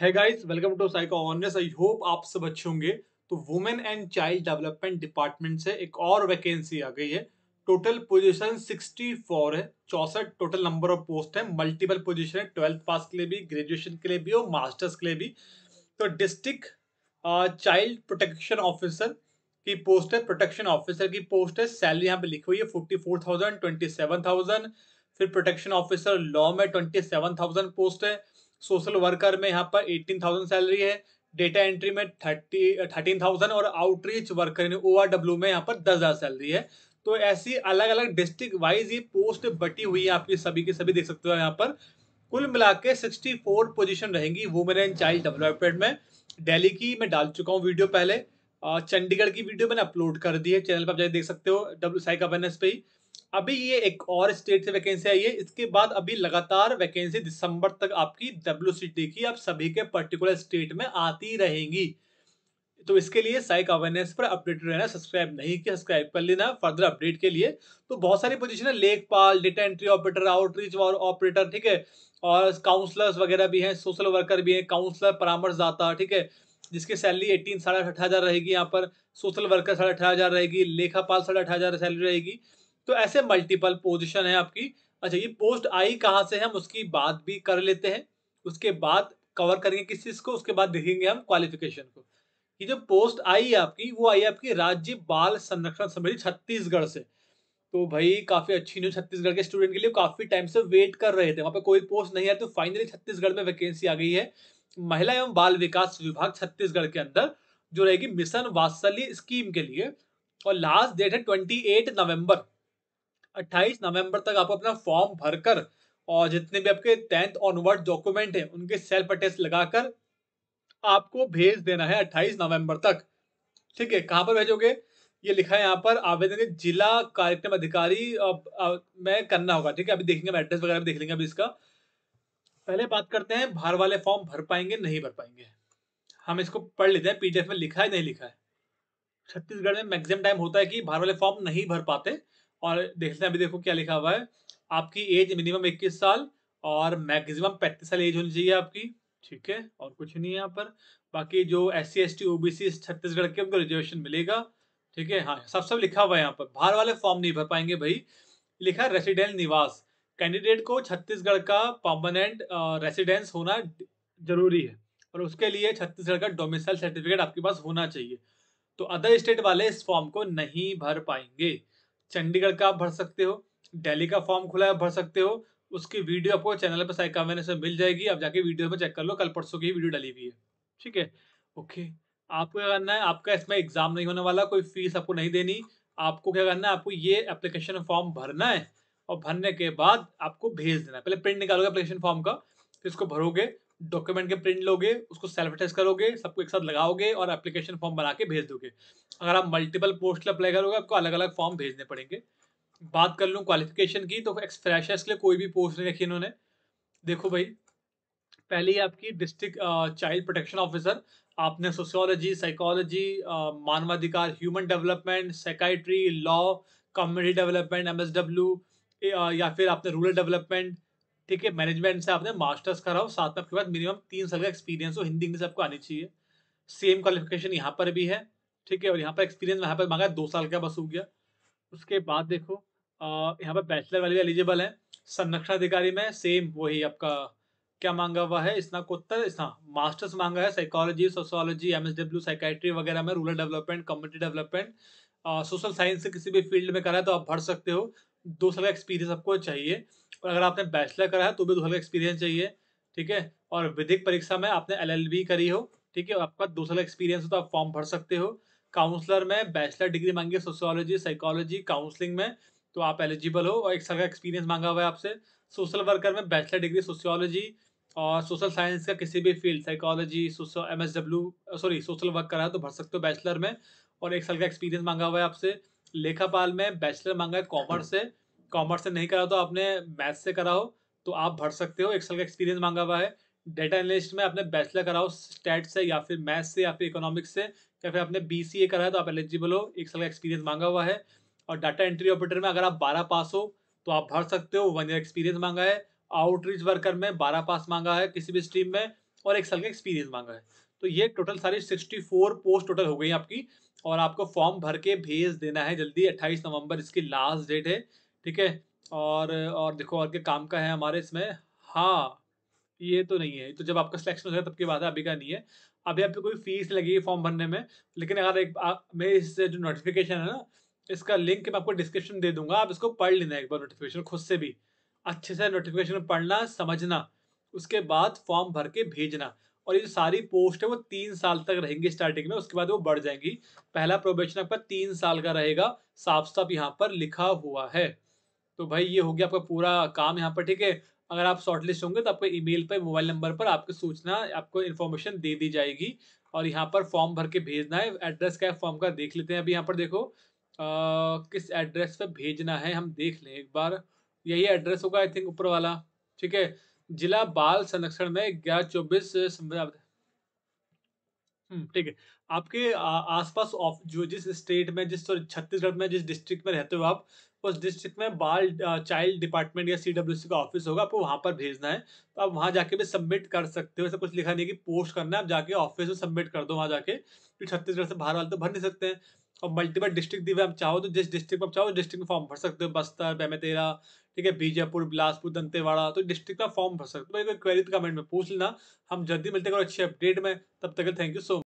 है guys welcome to psycho honours I hope आप सब अच्छे होंगे तो women and child development department से एक और वैकेंसी आ गई है टोटल पोजीशन 64 है चौसठ टोटल नंबर ऑफ पोस्ट है मल्टीपल पोजीशन है ट्वेल्थ पास के लिए भी ग्रेजुएशन के लिए भी और मास्टर्स के लिए भी तो डिस्ट्रिक्ट चाइल्ड प्रोटेक्शन ऑफिसर की पोस्ट है प्रोटेक्शन ऑफिसर की पोस्ट है सैलरी यहाँ पे लिखी हुई है forty four thousand twenty seven thousand फिर प्रोटेक्शन ऑफिसर लॉ में ट्वेंटी सेवन थाउजेंड पोस्ट है सोशल वर्कर में यहाँ पर एटीन थाउजेंड सैलरी है डेटा एंट्री में थर्टी थर्टीन थाउजेंड और आउटरीच वर्कर यानी ओ आर डब्ल्यू में यहाँ पर दस हज़ार सैलरी है तो ऐसी अलग अलग डिस्ट्रिक्ट वाइज ये पोस्ट बटी हुई है आपकी सभी की सभी देख सकते हो यहाँ पर कुल मिला के सिक्सटी फोर पोजिशन रहेंगी वुमेन एंड चाइल्ड डेवलपमेंट में डेली की मैं डाल चुका हूँ वीडियो पहले चंडीगढ़ की वीडियो मैंने अपलोड कर दी है चैनल पर आप जाए देख सकते हो डब्ल्यू साइक अवेयरनेस पे ही अभी ये एक और स्टेट से वैकेंसी आई है इसके बाद अभी लगातार वैकेंसी दिसंबर तक आपकी डब्ल्यू की आप सभी के पर्टिकुलर स्टेट में आती रहेंगी तो इसके लिए साइक अवेयरनेस पर अपडेटेड रहना सब्सक्राइब नहीं किया सब्सक्राइब कर लेना फर्दर अपडेट के लिए तो बहुत सारी पोजीशन है लेखपाल डेटा एंट्री ऑपरेटर आउटरीच और ऑपरेटर ठीक है और काउंसलर्स वगैरह भी हैं सोशल वर्कर भी हैं काउंसलर परामर्शदाता ठीक है जिसकी सैलरी एटीन साढ़े अठारह हज़ार रहेगी यहाँ पर सोशल वर्कर साढ़े अठारह हज़ार रहेगी लेखापाल साढ़े अठारह हज़ार सैलरी रहेगी तो ऐसे मल्टीपल पोजिशन है आपकी अच्छा ये पोस्ट आई कहाँ से है हम उसकी बात भी कर लेते हैं उसके बाद कवर करेंगे किस चीज को उसके बाद देखेंगे हम क्वालिफिकेशन को ये जो पोस्ट आई है आपकी वो आई है आपकी राज्य बाल संरक्षण समिति छत्तीसगढ़ से तो भाई काफी अच्छी न्यूज छत्तीसगढ़ के स्टूडेंट के लिए काफी टाइम से वेट कर रहे थे वहां पर कोई पोस्ट नहीं है तो फाइनली छत्तीसगढ़ में वैकेंसी आ गई है महिला एवं बाल विकास विभाग छत्तीसगढ़ के अंदर जो रहेगी मिशन वात्सल्य स्कीम के लिए और लास्ट डेट है ट्वेंटी एट नवम्बर 28 नवंबर तक आपको अपना फॉर्म भरकर और जितने भी आपके टेंथ ऑनवर्ड डॉक्यूमेंट है उनके सेल्फ अटेस्ट लगाकर आपको भेज देना है 28 नवंबर तक ठीक है कहाँ पर भेजोगे ये लिखा है यहाँ पर आवेदन जिला कार्यक्रम अधिकारी में करना होगा ठीक है अभी देखेंगे एड्रेस वगैरह देख लेंगे अभी इसका पहले बात करते हैं भार वाले फॉर्म भर पाएंगे नहीं भर पाएंगे हम इसको पढ़ लेते हैं पीडीएफ में लिखा है नहीं लिखा है छत्तीसगढ़ में मैक्सिमम टाइम होता है कि भार वाले फॉर्म नहीं भर पाते और देखते हैं अभी देखो क्या लिखा हुआ है आपकी एज मिनिमम इक्कीस साल और मैक्सिमम पैंतीस साल एज होनी चाहिए आपकी ठीक है और कुछ नहीं है यहाँ पर बाकी जो S C S T O B C Chhattisgarh के उनको रिजर्वेशन मिलेगा ठीक है हाँ सब सब लिखा हुआ है यहाँ पर बाहर वाले फॉर्म नहीं भर पाएंगे भाई लिखा रेसिडेंट निवास कैंडिडेट को छत्तीसगढ़ का परमानेंट रेसिडेंस होना जरूरी है और उसके लिए छत्तीसगढ़ का डोमिसाइल सर्टिफिकेट आपके पास होना चाहिए तो अदर स्टेट वाले इस फॉर्म को नहीं भर पाएंगे चंडीगढ़ का आप भर सकते हो दिल्ली का फॉर्म खुला है भर सकते हो उसकी वीडियो आपको चैनल पर साइका अवेयरनेस से मिल जाएगी आप जाके वीडियो पर चेक कर लो कल परसों की वीडियो डाली हुई है ठीक है ओके आपको क्या करना है आपका इसमें एग्जाम नहीं होने वाला कोई फीस आपको नहीं देनी आपको क्या करना है आपको ये एप्लीकेशन फॉर्म भरना है और भरने के बाद आपको भेज देना है पहले प्रिंट निकालोगे एप्लीकेशन फॉर्म का फिर इसको भरोगे डॉक्यूमेंट के प्रिंट लोगे उसको सेल्फ अटेस्ट करोगे सबको एक साथ लगाओगे और एप्लीकेशन फॉर्म बना के भेज दोगे अगर आप मल्टीपल पोस्ट अप्लाई करोगे आपको अलग अलग फॉर्म भेजने पड़ेंगे बात कर लूँ क्वालिफिकेशन की तो एक्स के लिए कोई भी पोस्ट नहीं रखी इन्होंने देखो भाई पहली आपकी डिस्ट्रिक्ट चाइल्ड प्रोटेक्शन ऑफिसर आपने सोशियोलॉजी साइकोलॉजी मानवाधिकार human development psychiatry law community development M या फिर आपने रूरल डेवलपमेंट ठीक है मैनेजमेंट से आपने मास्टर्स करा हो साथ में आपके पास मिनिमम तीन साल का एक्सपीरियंस हो हिंदी इंग्लिश आपको आनी चाहिए सेम क्वालिफिकेशन यहाँ पर भी है ठीक है और यहाँ पर एक्सपीरियंस यहाँ पर मांगा दो साल का बस हो गया उसके बाद देखो यहाँ पर बैचलर वाले भी एलिजिबल है संरक्षण अधिकारी में सेम वही आपका क्या मांगा हुआ है स्नाकोत्तर इतना मास्टर्स हाँ, मांगा है psychology sociology M S W psychiatry वगैरह में rural development community development social science से किसी भी फील्ड में करा है तो आप भर सकते हो दो साल का एक्सपीरियंस आपको चाहिए और अगर आपने बैचलर करा है तो भी दो साल का एक्सपीरियंस चाहिए ठीक है और विधिक परीक्षा में आपने एल करी हो ठीक है और आपका दो साल एक्सपीरियंस हो तो आप फॉर्म भर सकते हो काउंसलर में बैचलर डिग्री मांगी सोशियोलॉजी साइकोलॉजी काउंसलिंग में तो आप एलिजिबल हो और एक साल का एक्सपीरियंस मांगा हुआ है आपसे सोशल वर्कर में बैचलर डिग्री सोशियोलॉजी और सोशल साइंस का किसी भी field psychology M S W sorry social work करा है तो भर सकते हो बैचलर में और एक साल का एक्सपीरियंस मांगा हुआ है आपसे लेखापाल में बैचलर मांगा है कॉमर्स से कॉमर्स से नहीं करा तो आपने मैथ्स से करा हो तो आप भर सकते हो एक साल का एक्सपीरियंस मांगा हुआ है डेटा एनालिस्ट में आपने बैचलर करा हो स्टैट से या फिर मैथ्स से या फिर इकोनॉमिक्स से या फिर आपने बी सी ए करा है तो आप एलिजिबल हो एक साल का एक्सपीरियंस मांगा हुआ है और डाटा एंट्री ऑपरेटर में अगर आप बारह पास हो तो आप भर सकते हो वन ईयर एक्सपीरियंस मांगा है आउटरीच वर्कर में बारह पास मांगा है किसी भी स्ट्रीम में और एक साल का एक्सपीरियंस मांगा है तो ये टोटल सारी सिक्सटी फोर पोस्ट टोटल हो गई आपकी और आपको फॉर्म भर के भेज देना है जल्दी अट्ठाईस नवंबर इसकी लास्ट डेट है ठीक है और और देखो और के काम का है हमारे इसमें हाँ ये तो नहीं है तो जब आपका सिलेक्शन हो गया तब की बात है अभी का नहीं है अभी आपको कोई फीस लगेगी फॉर्म भरने में लेकिन अगर एक मैं इस जो नोटिफिकेशन है ना इसका लिंक मैं आपको डिस्क्रिप्शन दे दूंगा आप इसको पढ़ लेना एक बार नोटिफिकेशन खुद से भी अच्छे से नोटिफिकेशन पढ़ना समझना उसके बाद फॉर्म भर के भेजना और ये जो सारी पोस्ट है वो तीन साल तक रहेंगी स्टार्टिंग में उसके बाद वो बढ़ जाएंगी पहला प्रोबेशन आपका तीन साल का रहेगा साफ साफ यहाँ पर लिखा हुआ है तो भाई ये हो गया आपका पूरा काम यहाँ पर ठीक है अगर आप शॉर्टलिस्ट होंगे तो आपको ईमेल पर मोबाइल नंबर पर आपको सूचना आपको इन्फॉर्मेशन दे दी जाएगी और यहाँ पर फॉर्म भर के भेजना है एड्रेस क्या है फॉर्म का देख लेते हैं अभी यहाँ पर देखो आ, किस एड्रेस पर भेजना है हम देख लें एक बार यही एड्रेस होगा आई थिंक ऊपर वाला ठीक है जिला बाल संरक्षण में ग्यारह चौबीस हम्म, ठीक है आपके आसपास ऑफ जो जिस स्टेट में जिस छत्तीसगढ़ में जिस डिस्ट्रिक्ट में रहते हो आप उस डिस्ट्रिक्ट में बाल चाइल्ड डिपार्टमेंट या सी का ऑफिस होगा आपको वहाँ पर भेजना है तो आप वहाँ जाके भी सबमिट कर सकते हो ऐसा कुछ लिखा नहीं कि पोस्ट करना है आप जाके ऑफिस में सबमिट कर दो वहाँ जाके क्योंकि छत्तीसगढ़ से बाहर वाले तो भर नहीं सकते हैं और मल्टीपल डिस्ट्रिक्ट दिवे आप चाहो तो जिस डिस्ट्रिक्ट में आप चाहो डिस्ट्रिक्ट में फॉर्म भर सकते हो बस्तर बेमेतेरा ठीक है बीजापुर बिलासपुर दंतेवाड़ा तो डिस्ट्रिक्ट का फॉर्म भर सकते हो एक क्वेरी कमेंट में पूछ लेना हम जल्दी मिलते हैं अच्छी अपडेट में तब तक थैंक यू सो मच